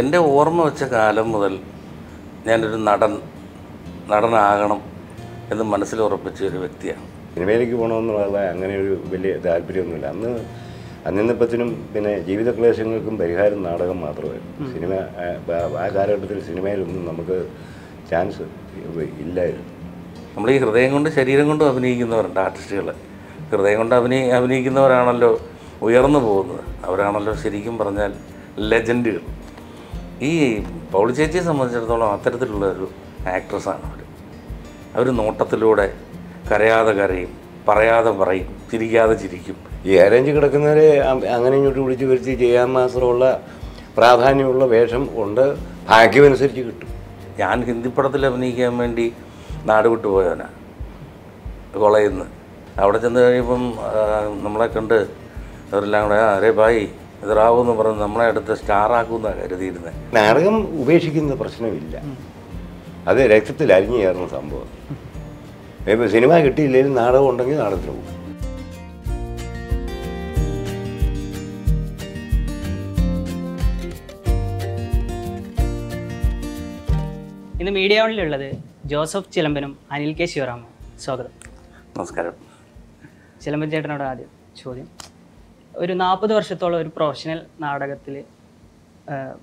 എൻ്റെ ഓർമ്മ വെച്ച കാലം മുതൽ ഞാനൊരു നടൻ നടനാകണം എന്ന് മനസ്സിൽ ഉറപ്പിച്ച ഒരു വ്യക്തിയാണ് സിനിമയിലേക്ക് പോകണമെന്നുള്ള അങ്ങനെ ഒരു വലിയ താല്പര്യമൊന്നുമില്ല അന്ന് അന്നിന്നപ്പത്തിനും പിന്നെ ജീവിത ക്ലേശങ്ങൾക്കും പരിഹാരം നാടകം മാത്രമേ സിനിമ ആ കാലഘട്ടത്തിൽ സിനിമയിലൊന്നും നമുക്ക് ചാൻസ് ഇല്ലായിരുന്നു നമ്മൾ ഈ ഹൃദയം കൊണ്ട് ശരീരം കൊണ്ടും അഭിനയിക്കുന്നവരുണ്ട് ആർട്ടിസ്റ്റുകൾ ഹൃദയം കൊണ്ട് അഭിനയി അഭിനയിക്കുന്നവരാണല്ലോ ഉയർന്നു പോകുന്നത് അവരാണല്ലോ ശരിക്കും പറഞ്ഞാൽ ലെജൻഡുകൾ ഈ പൗളി ചേച്ചിയെ സംബന്ധിച്ചിടത്തോളം അത്തരത്തിലുള്ള ഒരു ആക്ട്രസ്സാണ് അവർ അവർ നോട്ടത്തിലൂടെ കരയാതെ കരയും പറയാതെ പറയും ചിരിക്കാതെ ചിരിക്കും ഈ ഏരഞ്ച് കിടക്കുന്നവരെ അങ്ങനെ ഇങ്ങോട്ട് വിളിച്ച് വരുത്തി ചെയ്യാൻ മാത്രമുള്ള പ്രാധാന്യമുള്ള വേഷം ഉണ്ട് ഭാഗ്യമനുസരിച്ച് കിട്ടും ഞാൻ ഹിന്ദി പടത്തിൽ അഭിനയിക്കാൻ വേണ്ടി നാട് വിട്ടു പോയവനാണ് കൊളയിൽ നിന്ന് അവിടെ ചെന്ന് കഴിയുമ്പം നമ്മളെ കണ്ട് അവരെല്ലാം കൂടെ അരേ ഭായി ഇത് എന്ന് പറഞ്ഞ് നമ്മളെ അടുത്ത് സ്റ്റാറാക്കുമെന്ന് കരുതിയിരുന്നത് നാടകം ഉപേക്ഷിക്കുന്ന പ്രശ്നമില്ല അത് രക്തത്തിൽ അരിഞ്ഞു ചേർന്ന സംഭവം ഇപ്പോൾ സിനിമ കിട്ടിയില്ലെങ്കിലും നാടകം ഉണ്ടെങ്കിൽ നാടകത്തിന് പോകും ഇന്ന് മീഡിയ ഉള്ളത് ജോസഫ് ചിലമ്പനും അനിൽ കെ ശിവറാമും സ്വാഗതം നമസ്കാരം ചിലമ്പൻ ചേട്ടനോട് ആദ്യം ചോദ്യം ഒരു നാൽപ്പത് വർഷത്തോളം ഒരു പ്രൊഫഷണൽ നാടകത്തിൽ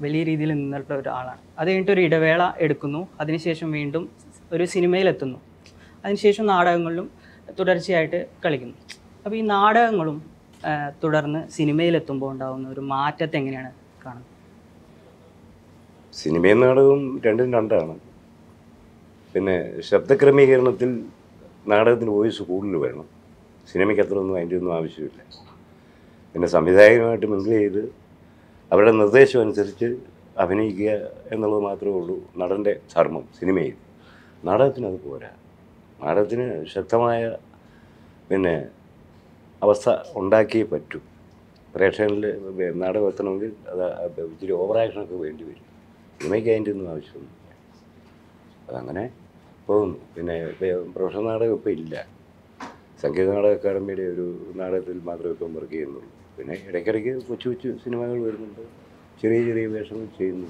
വലിയ രീതിയിൽ നിന്നിട്ടുള്ള ഒരാളാണ് അത് കഴിഞ്ഞിട്ട് ഒരു ഇടവേള എടുക്കുന്നു അതിനുശേഷം വീണ്ടും ഒരു സിനിമയിലെത്തുന്നു അതിനുശേഷം നാടകങ്ങളിലും തുടർച്ചയായിട്ട് കളിക്കുന്നു അപ്പോൾ ഈ നാടകങ്ങളും തുടർന്ന് സിനിമയിലെത്തുമ്പോൾ ഉണ്ടാകുന്ന ഒരു മാറ്റത്തെ എങ്ങനെയാണ് കാണുന്നത് സിനിമയും നാടകവും രണ്ടും രണ്ടാണ് പിന്നെ ശബ്ദക്രമീകരണത്തിൽ നാടകത്തിന് വോയിസ് കൂടുതൽ വരണം സിനിമയ്ക്ക് അത്രയൊന്നും അതിൻ്റെ ഒന്നും ആവശ്യമില്ല പിന്നെ സംവിധായകനുമായിട്ട് മിങ്കിൾ ചെയ്ത് അവരുടെ നിർദ്ദേശം അനുസരിച്ച് അഭിനയിക്കുക എന്നുള്ളത് മാത്രമേ ഉള്ളൂ നടൻ്റെ ധർമ്മം സിനിമയിൽ നാടകത്തിന് അത് പോരാ നാടകത്തിന് ശക്തമായ പിന്നെ അവസ്ഥ ഉണ്ടാക്കിയേ പറ്റൂ പ്രേക്ഷകനിൽ നാടകം എത്തണമെങ്കിൽ അത് ഇച്ചിരി ഓവറാക്ഷനൊക്കെ വേണ്ടി വരും സിനിമയ്ക്ക് അതിൻ്റെ ഒന്നും ആവശ്യമൊന്നുമില്ല അതങ്ങനെ പോകുന്നു പിന്നെ പ്രൊഫഷണൽ നാടകം ഇപ്പോൾ ഇല്ല സംഗീത നാടക അക്കാദമിയുടെ ഒരു നാടകത്തിൽ മാത്രമേ ഇപ്പം വർക്ക് ചെയ്യുന്നുള്ളൂ പിന്നെ ഇടയ്ക്കിടയ്ക്ക് കൊച്ചു കൊച്ചു സിനിമകൾ വരുന്നുണ്ട് ചെറിയ ചെറിയ വേഷങ്ങൾ ചെയ്യുന്നു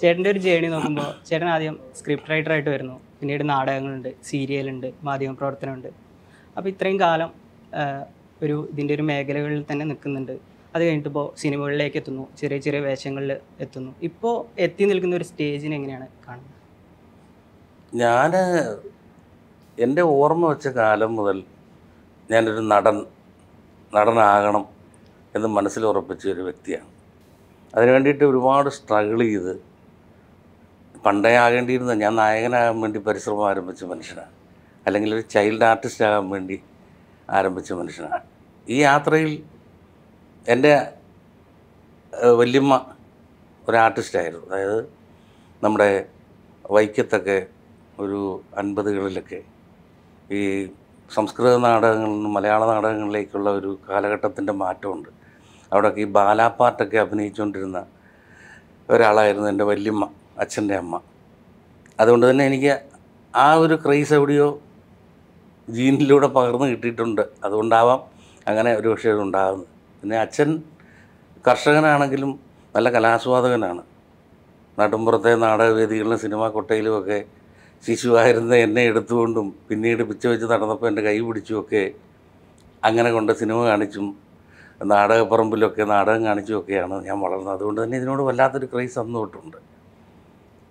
ചേട്ടൻ്റെ ഒരു ജേണി നോക്കുമ്പോൾ ചേട്ടൻ ആദ്യം സ്ക്രിപ്റ്റ് റൈറ്റർ ആയിട്ട് വരുന്നു പിന്നീട് നാടകങ്ങളുണ്ട് സീരിയലുണ്ട് മാധ്യമ പ്രവർത്തനമുണ്ട് അപ്പോൾ ഇത്രയും കാലം ഒരു ഇതിൻ്റെ ഒരു മേഖലകളിൽ തന്നെ നിൽക്കുന്നുണ്ട് അത് കഴിഞ്ഞിട്ടിപ്പോൾ സിനിമകളിലേക്ക് എത്തുന്നു ചെറിയ ചെറിയ വേഷങ്ങളിൽ എത്തുന്നു ഇപ്പോൾ എത്തി നിൽക്കുന്ന ഒരു സ്റ്റേജിനെ എങ്ങനെയാണ് കാണുന്നത് ഞാൻ എൻ്റെ ഓർമ്മ വെച്ച കാലം മുതൽ ഞാനൊരു നടൻ നടനാകണം എന്ന് മനസ്സിൽ ഉറപ്പിച്ച ഒരു വ്യക്തിയാണ് അതിനു വേണ്ടിയിട്ട് ഒരുപാട് സ്ട്രഗിൾ ചെയ്ത് പണ്ടേ ആകേണ്ടിയിരുന്ന ഞാൻ നായകനാകാൻ വേണ്ടി പരിശ്രമം ആരംഭിച്ച മനുഷ്യനാണ് അല്ലെങ്കിൽ ഒരു ചൈൽഡ് ആർട്ടിസ്റ്റ് ആകാൻ വേണ്ടി ആരംഭിച്ച മനുഷ്യനാണ് ഈ യാത്രയിൽ എൻ്റെ വല്യമ്മ ഒരു ആർട്ടിസ്റ്റായിരുന്നു അതായത് നമ്മുടെ വൈക്കത്തൊക്കെ ഒരു അൻപതുകളിലൊക്കെ ഈ സംസ്കൃത നാടകങ്ങളിൽ നിന്നും മലയാള നാടകങ്ങളിലേക്കുള്ള ഒരു കാലഘട്ടത്തിൻ്റെ മാറ്റമുണ്ട് അവിടെയൊക്കെ ഈ ബാലാപ്പാട്ടൊക്കെ അഭിനയിച്ചുകൊണ്ടിരുന്ന ഒരാളായിരുന്നു എൻ്റെ വല്യമ്മ അച്ഛൻ്റെ അമ്മ അതുകൊണ്ട് തന്നെ എനിക്ക് ആ ഒരു ക്രൈസ് എവിടെയോ ജീനിലൂടെ പകർന്നു കിട്ടിയിട്ടുണ്ട് അതുകൊണ്ടാവാം അങ്ങനെ ഒരു പക്ഷേ ഉണ്ടാകുന്നത് പിന്നെ അച്ഛൻ കർഷകനാണെങ്കിലും നല്ല കലാസ്വാദകനാണ് നാട്ടുമ്പുറത്തെ നാടകവേദികളിലും സിനിമാ കൊട്ടയിലുമൊക്കെ ശിശുവായിരുന്ന എന്നെ എടുത്തുകൊണ്ടും പിന്നീട് പിച്ച വെച്ച് നടന്നപ്പോൾ എൻ്റെ കൈ പിടിച്ചുമൊക്കെ അങ്ങനെ കൊണ്ട് സിനിമ കാണിച്ചും നാടകപ്പറമ്പിലൊക്കെ നാടകം കാണിച്ചുമൊക്കെയാണ് ഞാൻ വളർന്നത് അതുകൊണ്ട് തന്നെ ഇതിനോട് വല്ലാത്തൊരു ക്രൈസ് അന്ന് തൊട്ടുണ്ട്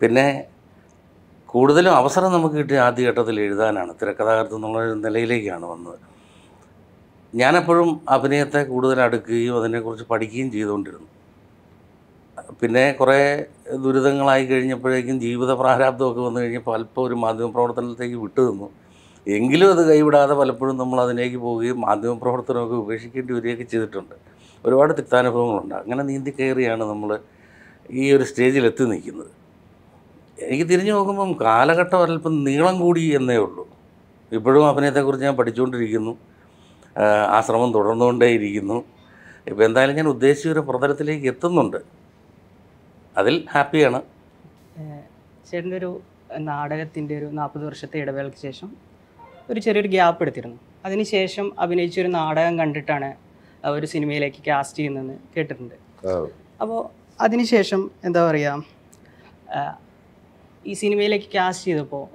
പിന്നെ കൂടുതലും അവസരം നമുക്ക് കിട്ടി ആദ്യഘട്ടത്തിൽ എഴുതാനാണ് തിരക്കഥാകൃത്ത് എന്നുള്ള നിലയിലേക്കാണ് വന്നത് ഞാനെപ്പോഴും അഭിനയത്തെ കൂടുതൽ അടുക്കുകയും അതിനെക്കുറിച്ച് പഠിക്കുകയും ചെയ്തുകൊണ്ടിരുന്നു പിന്നെ കുറേ ദുരിതങ്ങളായി കഴിഞ്ഞപ്പോഴേക്കും ജീവിത പ്രാരാബ്ദമൊക്കെ വന്നു കഴിഞ്ഞപ്പോൾ അല്പം ഒരു മാധ്യമപ്രവർത്തനത്തിലേക്ക് വിട്ടു നിന്നു എങ്കിലും അത് കൈവിടാതെ പലപ്പോഴും നമ്മൾ അതിലേക്ക് പോവുകയും മാധ്യമപ്രവർത്തനമൊക്കെ ഉപേക്ഷിക്കേണ്ടി വരികയൊക്കെ ചെയ്തിട്ടുണ്ട് ഒരുപാട് തിക്താനുഭവങ്ങളുണ്ട് അങ്ങനെ നീന്തി കയറിയാണ് നമ്മൾ ഈ ഒരു സ്റ്റേജിൽ എത്തി നിൽക്കുന്നത് എനിക്ക് തിരിഞ്ഞു നോക്കുമ്പം കാലഘട്ടം അല്പം നീളം കൂടി എന്നേ ഉള്ളൂ ഇപ്പോഴും അഭിനയത്തെക്കുറിച്ച് ഞാൻ പഠിച്ചുകൊണ്ടിരിക്കുന്നു ആ ശ്രമം തുടർന്നുകൊണ്ടേയിരിക്കുന്നു ഇപ്പോൾ എന്തായാലും ഞാൻ ഉദ്ദേശിച്ച ഒരു പ്രതലത്തിലേക്ക് എത്തുന്നുണ്ട് അതിൽ ഹാപ്പിയാണ് ചേട്ടൻ്റെ ഒരു നാടകത്തിൻ്റെ ഒരു നാൽപ്പത് വർഷത്തെ ഇടവേളയ്ക്ക് ശേഷം ഒരു ചെറിയൊരു ഗ്യാപ്പ് എടുത്തിരുന്നു അതിനുശേഷം അഭിനയിച്ചൊരു നാടകം കണ്ടിട്ടാണ് ഒരു സിനിമയിലേക്ക് കാസ്റ്റ് ചെയ്യുന്നതെന്ന് കേട്ടിട്ടുണ്ട് അപ്പോൾ അതിനുശേഷം എന്താ പറയുക ഈ സിനിമയിലേക്ക് കാസ്റ്റ് ചെയ്തപ്പോൾ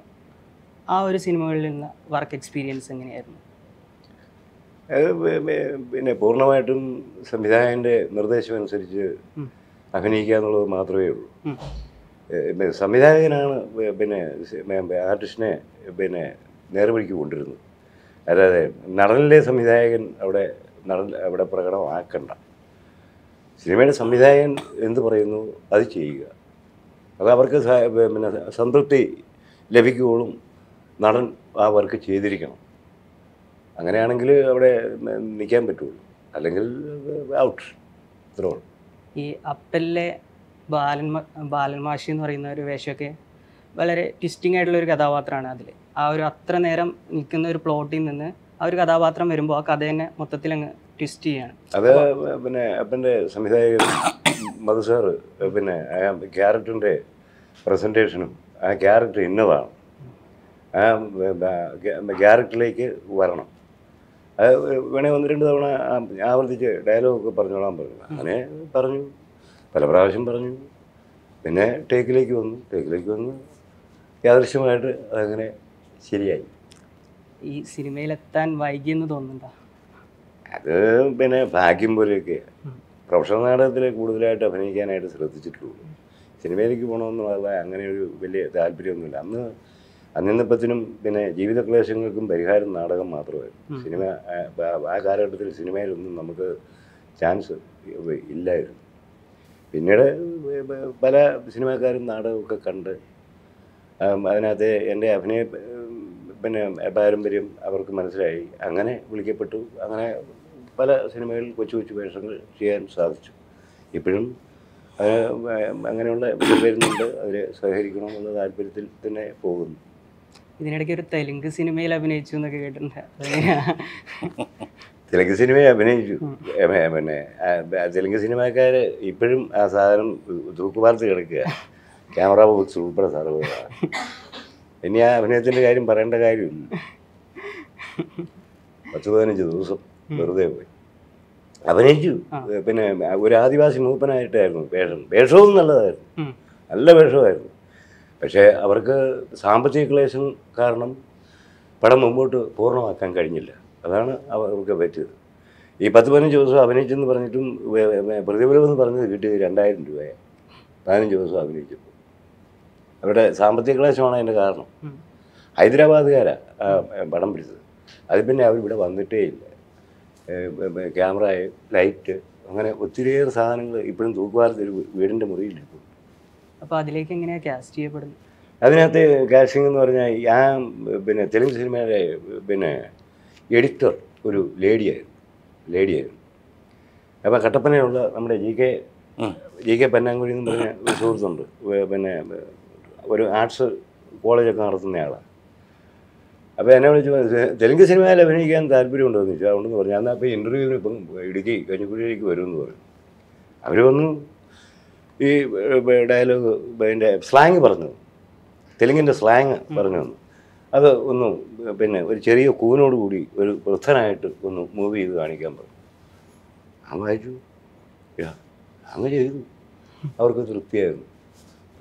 ആ ഒരു സിനിമകളിൽ നിന്ന് വർക്ക് എക്സ്പീരിയൻസ് എങ്ങനെയായിരുന്നു പിന്നെ പൂർണ്ണമായിട്ടും സംവിധായകൻ്റെ നിർദ്ദേശമനുസരിച്ച് അഭിനയിക്കുക എന്നുള്ളത് മാത്രമേ ഉള്ളൂ സംവിധായകനാണ് പിന്നെ ആർട്ടിസ്റ്റിനെ പിന്നെ നേർവഴിക്ക് കൊണ്ടിരുന്നത് അതായത് നടനിലെ സംവിധായകൻ അവിടെ നടൻ അവിടെ പ്രകടമാക്കണ്ട സിനിമയുടെ സംവിധായകൻ എന്ത് പറയുന്നു അത് ചെയ്യുക അത് അവർക്ക് പിന്നെ സംതൃപ്തി ലഭിക്കുകയുള്ളൂ നടൻ ആ വർക്ക് ചെയ്തിരിക്കണം അങ്ങനെയാണെങ്കിൽ അവിടെ നിൽക്കാൻ പറ്റുള്ളൂ അല്ലെങ്കിൽ ഔട്ട് ഇത്രയുള്ളൂ ഈ അപ്പലിലെ ബാലൻ ബാലൻമാഷി എന്ന് പറയുന്ന ഒരു വേഷമൊക്കെ വളരെ ട്വിസ്റ്റിംഗ് ആയിട്ടുള്ള ഒരു കഥാപാത്രമാണ് അതിൽ ആ ഒരു അത്ര നേരം നിൽക്കുന്ന ഒരു പ്ലോട്ടിൽ നിന്ന് ആ ഒരു കഥാപാത്രം വരുമ്പോൾ ആ തന്നെ മൊത്തത്തിൽ അങ്ങ് ട്വിസ്റ്റ് ചെയ്യാണ് അത് പിന്നെ അപ്പൻ്റെ സംവിധായകൻ മധു സാറ് പിന്നെ ആ ക്യാരക്ടറിൻ്റെ പ്രസൻറ്റേഷനും ആ ക്യാരക്ടർ ഇന്നതാണ് ആ ക്യാരക്ടറിലേക്ക് വരണം വേണേ ഒന്ന് രണ്ട് തവണ ആവർത്തിച്ച് ഡയലോഗൊക്കെ പറഞ്ഞോളാൻ പറഞ്ഞു അങ്ങനെ പറഞ്ഞു പല പ്രാവശ്യം പറഞ്ഞു പിന്നെ ടേക്കിലേക്ക് വന്നു ടേക്കിലേക്ക് വന്നു യാദൃശ്യമായിട്ട് അതങ്ങനെ ശരിയായി ഈ സിനിമയിലെത്താൻ വൈകിയെന്ന് തോന്നുന്നുണ്ടോ അത് പിന്നെ ഭാഗ്യം പോലെയൊക്കെ പ്രൊഫഷണൽ നാടകത്തിലെ കൂടുതലായിട്ട് അഭിനയിക്കാനായിട്ട് ശ്രദ്ധിച്ചിട്ടുള്ളൂ സിനിമയിലേക്ക് പോകണമെന്നുള്ള അങ്ങനെ ഒരു വലിയ താല്പര്യമൊന്നുമില്ല അന്ന് അന്നിന്നപ്പത്തിനും പിന്നെ ജീവിത ക്ലേശങ്ങൾക്കും പരിഹാരം നാടകം മാത്രമായിരുന്നു സിനിമ ആ കാലഘട്ടത്തിൽ സിനിമയിലൊന്നും നമുക്ക് ചാൻസ് ഇല്ലായിരുന്നു പിന്നീട് പല സിനിമാക്കാരും നാടകമൊക്കെ കണ്ട് അതിനകത്ത് എൻ്റെ അഭിനയ പിന്നെ പാരമ്പര്യം അവർക്ക് മനസ്സിലായി അങ്ങനെ വിളിക്കപ്പെട്ടു അങ്ങനെ പല സിനിമകളിൽ കൊച്ചു കൊച്ചു വേഷങ്ങൾ ചെയ്യാൻ സാധിച്ചു ഇപ്പോഴും അങ്ങനെയുള്ള വരുന്നുണ്ട് അവരെ സഹകരിക്കണമെന്നുള്ള താല്പര്യത്തിൽ തന്നെ പോകുന്നു ഇതിനിടയ്ക്ക് ഒരു തെലുങ്ക് സിനിമയിൽ അഭിനയിച്ചു എന്നൊക്കെ കേട്ടിട്ടുണ്ട് തെലുങ്ക് സിനിമയിൽ അഭിനയിച്ചു പിന്നെ തെലുങ്ക് സിനിമക്കാർ ഇപ്പോഴും ആ സാധനം തൂക്കുപാർത്ത് കിടക്കുക ക്യാമറ ബോക്സ് ഉൾപ്പെടെ സാറ് ഇനി ആ അഭിനയത്തിന്റെ കാര്യം പറയേണ്ട കാര്യമില്ല പത്ത് പതിനഞ്ച് ദിവസം വെറുതെ പോയി അഭിനയിച്ചു പിന്നെ ഒരു ആദിവാസി മൂപ്പനായിട്ടായിരുന്നു വേഷം വേഷവും നല്ലതായിരുന്നു നല്ല വേഷമായിരുന്നു പക്ഷേ അവർക്ക് സാമ്പത്തിക ക്ലേശം കാരണം പടം മുമ്പോട്ട് പൂർണ്ണമാക്കാൻ കഴിഞ്ഞില്ല അതാണ് അവർക്ക് പറ്റിയത് ഈ പത്ത് പതിനഞ്ച് ദിവസം അഭിനയിച്ചെന്ന് പറഞ്ഞിട്ടും പ്രതിഫലം എന്ന് പറഞ്ഞത് കിട്ടിയത് രണ്ടായിരം രൂപയാണ് പതിനഞ്ച് ദിവസം അഭിനയിച്ചപ്പോൾ അവരുടെ സാമ്പത്തിക ക്ലേശമാണ് അതിൻ്റെ കാരണം ഹൈദരാബാദുകാരാണ് പടം പിടിച്ചത് അതിൽ പിന്നെ അവരിവിടെ വന്നിട്ടേ ഇല്ല ക്യാമറ ലൈറ്റ് അങ്ങനെ ഒത്തിരിയേറെ സാധനങ്ങൾ ഇപ്പോഴും ഒരു വീടിൻ്റെ മുറിയിലിരിക്കും അപ്പോൾ അതിലേക്ക് എങ്ങനെയാണ് കാസ്റ്റ് ചെയ്യപ്പെടുന്നത് അതിനകത്ത് കാസ്റ്റിംഗ് എന്ന് പറഞ്ഞാൽ ആ പിന്നെ തെലുങ്ക് സിനിമയുടെ പിന്നെ എഡിറ്റർ ഒരു ലേഡിയായിരുന്നു ലേഡിയായിരുന്നു അപ്പോൾ കട്ടപ്പനയുള്ള നമ്മുടെ G K G K Pannankuzhi എന്ന് പറഞ്ഞ ഒരു സുഹൃത്തുണ്ട് പിന്നെ ഒരു ആർട്സ് കോളേജൊക്കെ നടത്തുന്നയാളാണ് അപ്പോൾ എന്നെ വിളിച്ച് തെലുങ്ക് സിനിമയിൽ അഭിനയിക്കാൻ താല്പര്യമുണ്ടോ എന്ന് ചോദിച്ചു അതുകൊണ്ടെന്ന് പറഞ്ഞു എന്നാൽ അപ്പോൾ ഇൻ്റർവ്യൂവിന് ഇപ്പം ഇടുക്കി കഞ്ഞിക്കുഴിയിലേക്ക് വരുമെന്ന് പറഞ്ഞു അവർ വന്നു ഈ ഡയലോഗ് അതിൻ്റെ സ്ലാങ് പറഞ്ഞു തെലുങ്കിൻ്റെ സ്ലാങ് പറഞ്ഞു തന്നു അത് ഒന്ന് പിന്നെ ഒരു ചെറിയ കൂവിനോട് കൂടി ഒരു വൃദ്ധനായിട്ട് ഒന്ന് മൂവ് ചെയ്ത് കാണിക്കാൻ പറഞ്ഞു ഞാൻ വായിച്ചു അങ്ങനെ ചെയ്തു അവർക്ക് തൃപ്തിയായിരുന്നു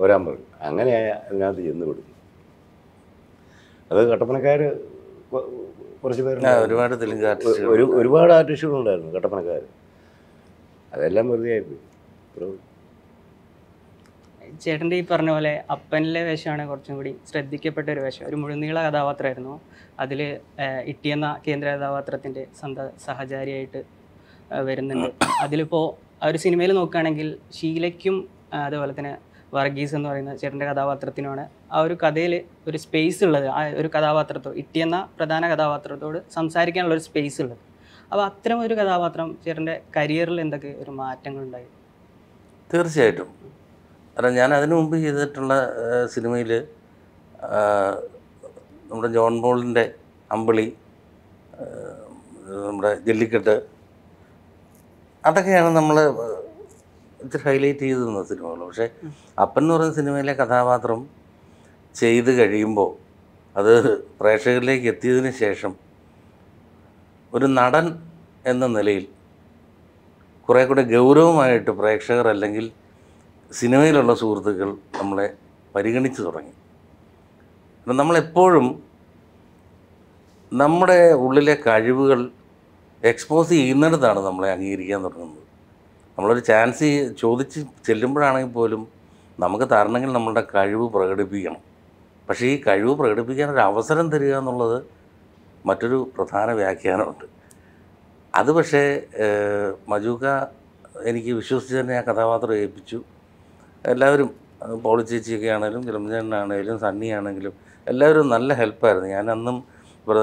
വരാൻ പറഞ്ഞു അങ്ങനെ അതിനകത്ത് ചെന്ന് വിടുന്നു അത് കട്ടപ്പനക്കാർ കുറച്ച് പേരുണ്ട് ഒരുപാട് തെലുങ്ക് ഒരുപാട് ആർട്ടിസ്റ്റുകളുണ്ടായിരുന്നു കട്ടപ്പനക്കാർ അതെല്ലാം വെറുതെ ആയിപ്പോയി ചേട്ടൻ്റെ ഈ പറഞ്ഞ പോലെ അപ്പനിലെ വേഷമാണ് കുറച്ചും കൂടി ശ്രദ്ധിക്കപ്പെട്ട ഒരു വേഷം ഒരു മുഴുനീള കഥാപാത്രമായിരുന്നു അതിൽ ഇട്ടി എന്ന കേന്ദ്ര കഥാപാത്രത്തിൻ്റെ സന്ത സഹചാരിയായിട്ട് വരുന്നുണ്ട് അതിലിപ്പോൾ ആ ഒരു സിനിമയിൽ നോക്കുകയാണെങ്കിൽ ഷീലയ്ക്കും അതുപോലെ തന്നെ വർഗീസ് എന്ന് പറയുന്ന ചേട്ടൻ്റെ കഥാപാത്രത്തിനുമാണ് ആ ഒരു കഥയിൽ ഒരു സ്പേസ് ഉള്ളത് ആ ഒരു കഥാപാത്രത്തോട് ഇട്ടി എന്ന പ്രധാന കഥാപാത്രത്തോട് സംസാരിക്കാനുള്ള ഒരു സ്പേസ് ഉള്ളത് അപ്പോൾ അത്തരം ഒരു കഥാപാത്രം ചേട്ടൻ്റെ കരിയറിൽ എന്തൊക്കെ ഒരു മാറ്റങ്ങളുണ്ടായി തീർച്ചയായിട്ടും അല്ല ഞാൻ അതിനു മുമ്പ് ചെയ്തിട്ടുള്ള സിനിമയിൽ നമ്മുടെ ജോൺ ബോളിൻ്റെ അമ്പിളി നമ്മുടെ ജെല്ലിക്കെട്ട് അതൊക്കെയാണ് നമ്മൾ ഇച്ചിരി ഹൈലൈറ്റ് ചെയ്തു തന്ന സിനിമകൾ പക്ഷേ അപ്പൻ എന്ന് പറയുന്ന സിനിമയിലെ കഥാപാത്രം ചെയ്ത് കഴിയുമ്പോൾ അത് പ്രേക്ഷകരിലേക്ക് എത്തിയതിന് ശേഷം ഒരു നടൻ എന്ന നിലയിൽ കുറേ കൂടെ ഗൗരവമായിട്ട് പ്രേക്ഷകർ അല്ലെങ്കിൽ സിനിമയിലുള്ള സുഹൃത്തുക്കൾ നമ്മളെ പരിഗണിച്ച് തുടങ്ങി അപ്പം നമ്മളെപ്പോഴും നമ്മുടെ ഉള്ളിലെ കഴിവുകൾ എക്സ്പോസ് ചെയ്യുന്നിടത്താണ് നമ്മളെ അംഗീകരിക്കാൻ തുടങ്ങുന്നത് നമ്മളൊരു ചാൻസ് ചോദിച്ച് ചെല്ലുമ്പോഴാണെങ്കിൽ പോലും നമുക്ക് തരണമെങ്കിൽ നമ്മളുടെ കഴിവ് പ്രകടിപ്പിക്കണം പക്ഷേ ഈ കഴിവ് പ്രകടിപ്പിക്കാൻ ഒരു അവസരം തരിക എന്നുള്ളത് മറ്റൊരു പ്രധാന വ്യാഖ്യാനമുണ്ട് അത് പക്ഷേ മജൂക്ക എനിക്ക് വിശ്വസിച്ച് തന്നെ ആ കഥാപാത്രം ഏൽപ്പിച്ചു എല്ലാവരും പോളി ചേച്ചിയൊക്കെ ആണെങ്കിലും ചിലമ്പചേട്ടനാണെങ്കിലും സണ്ണി ആണെങ്കിലും എല്ലാവരും നല്ല ഹെൽപ്പായിരുന്നു ഞാൻ അന്നും ഒരു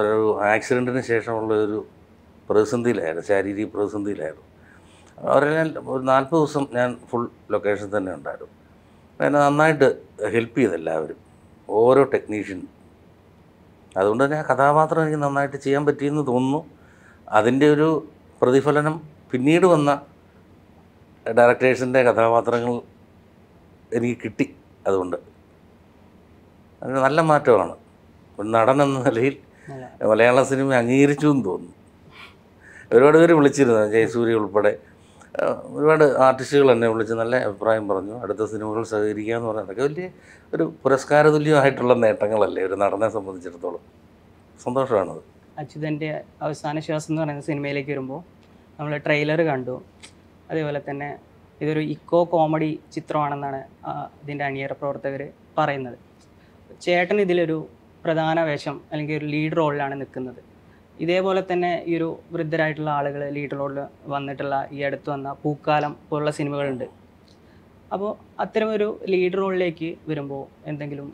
ആക്സിഡൻറ്റിന് ശേഷമുള്ള ഒരു പ്രതിസന്ധിയിലായിരുന്നു ശാരീരിക പ്രതിസന്ധിയിലായിരുന്നു അവരെല്ലാം ഒരു നാൽപ്പത് ദിവസം ഞാൻ ഫുൾ ലൊക്കേഷൻ തന്നെ ഉണ്ടായിരുന്നു എന്നെ നന്നായിട്ട് ഹെൽപ്പ് ചെയ്ത് എല്ലാവരും ഓരോ ടെക്നീഷ്യൻ അതുകൊണ്ട് തന്നെ ആ കഥാപാത്രം എനിക്ക് നന്നായിട്ട് ചെയ്യാൻ പറ്റിയെന്ന് തോന്നുന്നു അതിൻ്റെ ഒരു പ്രതിഫലനം പിന്നീട് വന്ന ഡയറക്ടേഴ്സിൻ്റെ കഥാപാത്രങ്ങൾ എനിക്ക് കിട്ടി അതുകൊണ്ട് അത് നല്ല മാറ്റമാണ് ഒരു നടൻ എന്ന നിലയിൽ മലയാള സിനിമ അംഗീകരിച്ചു എന്ന് തോന്നുന്നു ഒരുപാട് പേര് വിളിച്ചിരുന്നു ജയസൂര്യ ഉൾപ്പെടെ ഒരുപാട് ആർട്ടിസ്റ്റുകൾ എന്നെ വിളിച്ച് നല്ല അഭിപ്രായം പറഞ്ഞു അടുത്ത സിനിമകൾ സഹകരിക്കുക എന്ന് പറഞ്ഞാൽ അതൊക്കെ വലിയ ഒരു പുരസ്കാര തുല്യമായിട്ടുള്ള നേട്ടങ്ങളല്ലേ ഒരു നടനെ സംബന്ധിച്ചിടത്തോളം സന്തോഷമാണത് അച്യുതൻ്റെ അവസാന ശ്വാസം എന്ന് പറയുന്ന സിനിമയിലേക്ക് വരുമ്പോൾ നമ്മൾ ട്രെയിലർ കണ്ടു അതേപോലെ തന്നെ ഇതൊരു ഇക്കോ കോമഡി ചിത്രമാണെന്നാണ് ഇതിൻ്റെ അണിയറ പ്രവർത്തകർ പറയുന്നത് ചേട്ടൻ ഇതിലൊരു പ്രധാന വേഷം അല്ലെങ്കിൽ ഒരു ലീഡ് റോളിലാണ് നിൽക്കുന്നത് ഇതേപോലെ തന്നെ ഈ ഒരു വൃദ്ധരായിട്ടുള്ള ആളുകൾ ലീഡ് റോളിൽ വന്നിട്ടുള്ള ഈ അടുത്ത് വന്ന പൂക്കാലം പോലുള്ള സിനിമകളുണ്ട് അപ്പോൾ അത്തരം ഒരു ലീഡ് റോളിലേക്ക് വരുമ്പോൾ എന്തെങ്കിലും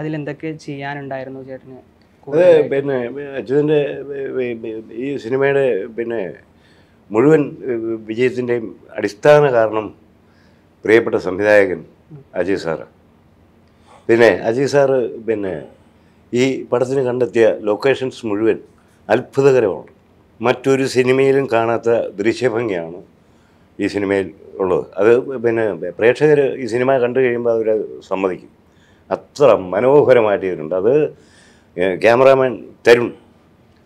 അതിലെന്തൊക്കെ ചെയ്യാനുണ്ടായിരുന്നു ചേട്ടന് പിന്നെ അച്യുതൻ്റെ ഈ സിനിമയുടെ പിന്നെ മുഴുവൻ വിജയത്തിൻ്റെയും അടിസ്ഥാന കാരണം പ്രിയപ്പെട്ട സംവിധായകൻ അജയ് സാറ് പിന്നെ അജയ് സാറ് പിന്നെ ഈ പടത്തിന് കണ്ടെത്തിയ ലൊക്കേഷൻസ് മുഴുവൻ അത്ഭുതകരമാണ് മറ്റൊരു സിനിമയിലും കാണാത്ത ദൃശ്യഭംഗിയാണ് ഈ സിനിമയിൽ ഉള്ളത് അത് പിന്നെ പ്രേക്ഷകർ ഈ സിനിമ കണ്ടു കഴിയുമ്പോൾ അവർ സമ്മതിക്കും അത്ര മനോഹരമായിട്ട് അത് ക്യാമറാമാൻ തരുൺ